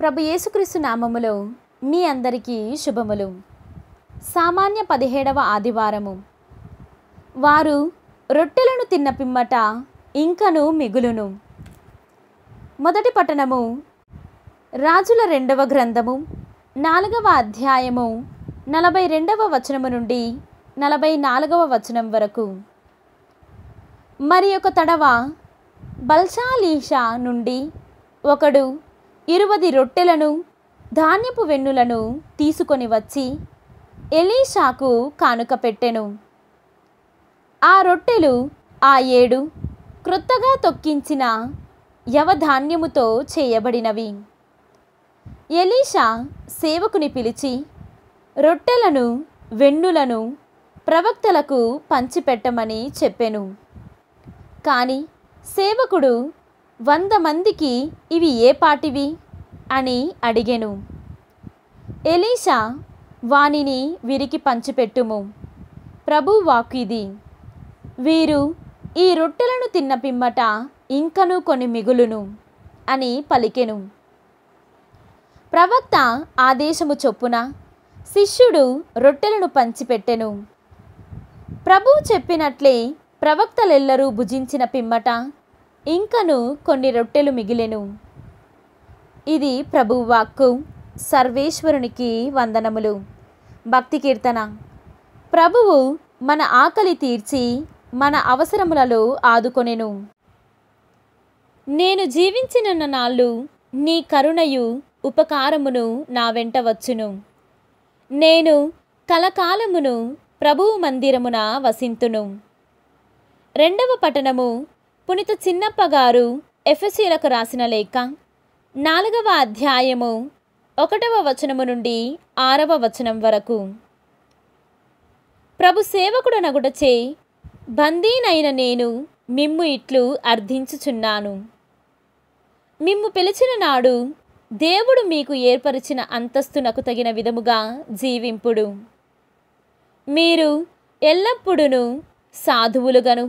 ప్రభు యేసుక్రీస్తు నామములో మీ అందరికీ శుభములు సామాన్య పదిహేడవ ఆదివారము వారు రొట్టెలను తిన్న పిమ్మట ఇంకను మిగులును మొదటి పట్టణము రాజుల రెండవ గ్రంథము నాలుగవ అధ్యాయము నలభై రెండవ వచనము నుండి నలభై నాలుగవ వచనం వరకు మరి ఒక తడవ బల్షాలీషా నుండి ఒకడు ఇరువది రొట్టెలను ధాన్యపు వెన్నులను తీసుకొని వచ్చి ఎలీషాకు కానుక పెట్టెను ఆ రొట్టెలు ఆ ఏడు క్రొత్తగా తొక్కించిన యవధాన్యముతో చేయబడినవి ఎలీషా సేవకుని పిలిచి రొట్టెలను వెన్నులను ప్రవక్తలకు పంచిపెట్టమని చెప్పెను కానీ సేవకుడు వంద మందికి ఇవి ఏ పాటివి అని అడిగెను ఎలీషా వానిని వీరికి పంచిపెట్టుము ప్రభు వాక్కిది వీరు ఈ రొట్టెలను తిన్న పిమ్మట ఇంకను కొన్ని మిగులును అని పలికెను ప్రవక్త ఆదేశము చొప్పున శిష్యుడు రొట్టెలను పంచిపెట్టెను ప్రభు చెప్పినట్లే ప్రవక్తలెల్లరూ భుజించిన పిమ్మట ఇంకను కొన్ని రొట్టెలు మిగిలెను ఇది ప్రభువాక్కు సర్వేశ్వరునికి వందనములు భక్తి కీర్తన ప్రభువు మన ఆకలి తీర్చి మన అవసరములలో ఆదుకొనెను నేను జీవించిన నాళ్ళు నీ కరుణయు ఉపకారమును నా వెంట వచ్చును నేను కలకాలమును ప్రభువు మందిరమున వసింతును రెండవ పట్టణము పునిత చిన్నప్పగారు ఎఫ్ఎస్సీలకు రాసిన లేఖ నాలుగవ అధ్యాయము ఒకటవ వచనము నుండి ఆరవ వచనం వరకు ప్రభు నగుటచే బందీనైన నేను మిమ్ము ఇట్లు అర్థించుచున్నాను మిమ్ము పిలిచిన నాడు దేవుడు మీకు ఏర్పరిచిన అంతస్తునకు తగిన విధముగా జీవింపుడు మీరు ఎల్లప్పుడూ సాధువులుగను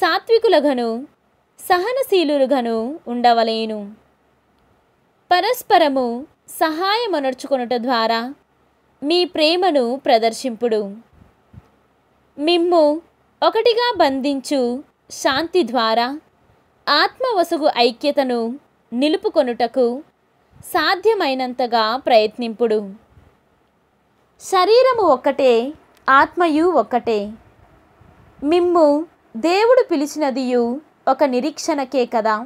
సాత్వికులుగను సహనశీలులుగను ఉండవలేను పరస్పరము సహాయమనర్చుకొనుట ద్వారా మీ ప్రేమను ప్రదర్శింపుడు మిమ్ము ఒకటిగా బంధించు శాంతి ద్వారా ఆత్మవసుగు ఐక్యతను నిలుపుకొనుటకు సాధ్యమైనంతగా ప్రయత్నింపుడు శరీరము ఒక్కటే ఆత్మయు ఒక్కటే మిమ్ము దేవుడు పిలిచినదియు ఒక నిరీక్షణకే కదా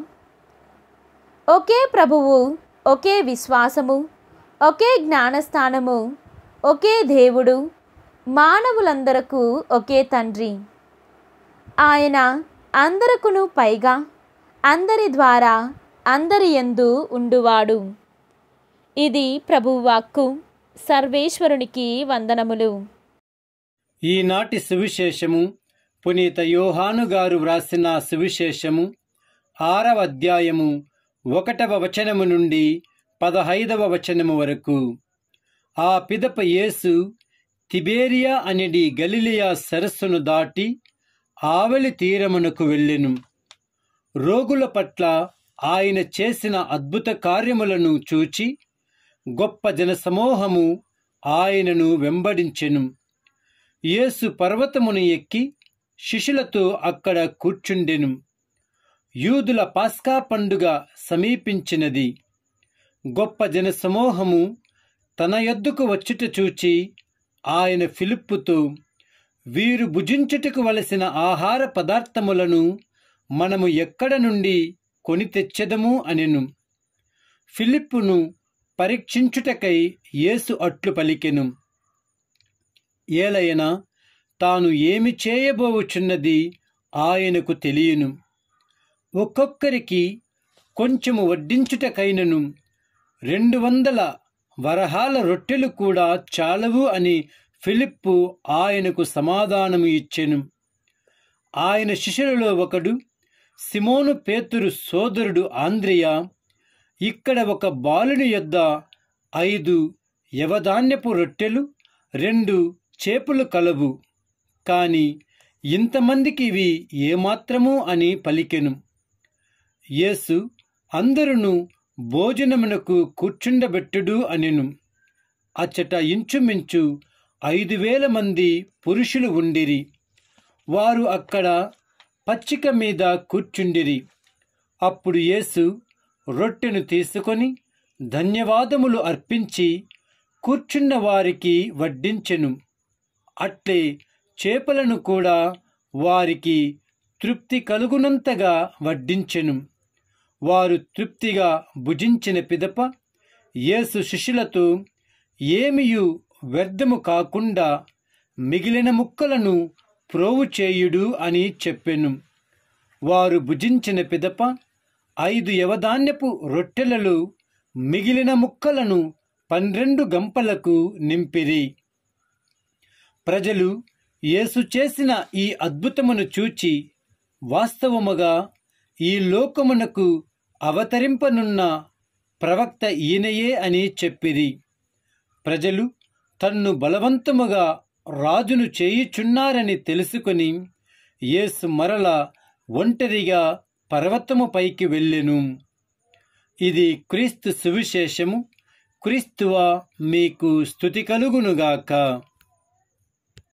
ఒకే ప్రభువు ఒకే విశ్వాసము ఒకే జ్ఞానస్థానము ఒకే దేవుడు మానవులందరకు ఒకే తండ్రి ఆయన అందరకును పైగా అందరి ద్వారా అందరి ఎందు ఉండువాడు ఇది ప్రభువాక్కు సర్వేశ్వరునికి వందనములు ఈనాటి సువిశేషము పునీత యోహాను గారు వ్రాసిన సువిశేషము ఆరవ అధ్యాయము ఒకటవ వచనము నుండి పదహైదవ వచనము వరకు ఆ పిదప యేసు తిబేరియా అనేది గలిలియా సరస్సును దాటి ఆవలి తీరమునకు వెళ్ళెను రోగుల పట్ల ఆయన చేసిన అద్భుత కార్యములను చూచి గొప్ప జనసమూహము ఆయనను వెంబడించెను యేసు పర్వతమును ఎక్కి శిష్యులతో అక్కడ కూర్చుండెను యూదుల పాస్కా పండుగ సమీపించినది గొప్ప జనసమూహము తన యొద్దుకు వచ్చుట చూచి ఆయన ఫిలిప్పుతో వీరు భుజించుటకు వలసిన ఆహార పదార్థములను మనము ఎక్కడ నుండి కొని తెచ్చెదము అనెను ఫిలిప్పును పరీక్షించుటకై యేసు అట్లు పలికెను ఏలయన తాను ఏమి చేయబోవుచున్నది ఆయనకు తెలియను ఒక్కొక్కరికి కొంచెము వడ్డించుటకైనను రెండు వందల వరహాల రొట్టెలు కూడా చాలవు అని ఫిలిప్పు ఆయనకు సమాధానము ఇచ్చెను ఆయన శిష్యులలో ఒకడు సిమోను పేతురు సోదరుడు ఆంద్రియ ఇక్కడ ఒక బాలుని యొద్ద ఐదు యవధాన్యపు రొట్టెలు రెండు చేపలు కలవు కాని ఇంతమందికి ఇవి ఏమాత్రము అని పలికెను యేసు అందరును భోజనమునకు కూర్చుండబెట్టుడు అనెను అచ్చట ఇంచుమించు ఐదు వేల మంది పురుషులు ఉండిరి వారు అక్కడ పచ్చిక మీద కూర్చుండిరి అప్పుడు యేసు రొట్టెను తీసుకొని ధన్యవాదములు అర్పించి కూర్చున్న వారికి వడ్డించెను అట్లే చేపలను కూడా వారికి తృప్తి కలుగునంతగా వడ్డించెను వారు తృప్తిగా భుజించిన పిదప యేసు శిష్యులతో ఏమియు వ్యర్థము కాకుండా మిగిలిన ముక్కలను ప్రోవు చేయుడు అని చెప్పెను వారు భుజించిన పిదప ఐదు యవధాన్యపు రొట్టెలలో మిగిలిన ముక్కలను పన్నెండు గంపలకు నింపిరి ప్రజలు యేసు చేసిన ఈ అద్భుతమును చూచి వాస్తవముగా ఈ లోకమునకు అవతరింపనున్న ప్రవక్త ఈయనయే అని చెప్పిరి ప్రజలు తన్ను బలవంతముగా రాజును చేయుచున్నారని తెలుసుకుని యేసు మరల ఒంటరిగా పర్వతము పైకి వెళ్ళెను ఇది క్రీస్తు సువిశేషము క్రీస్తువా మీకు స్థుతి కలుగునుగాక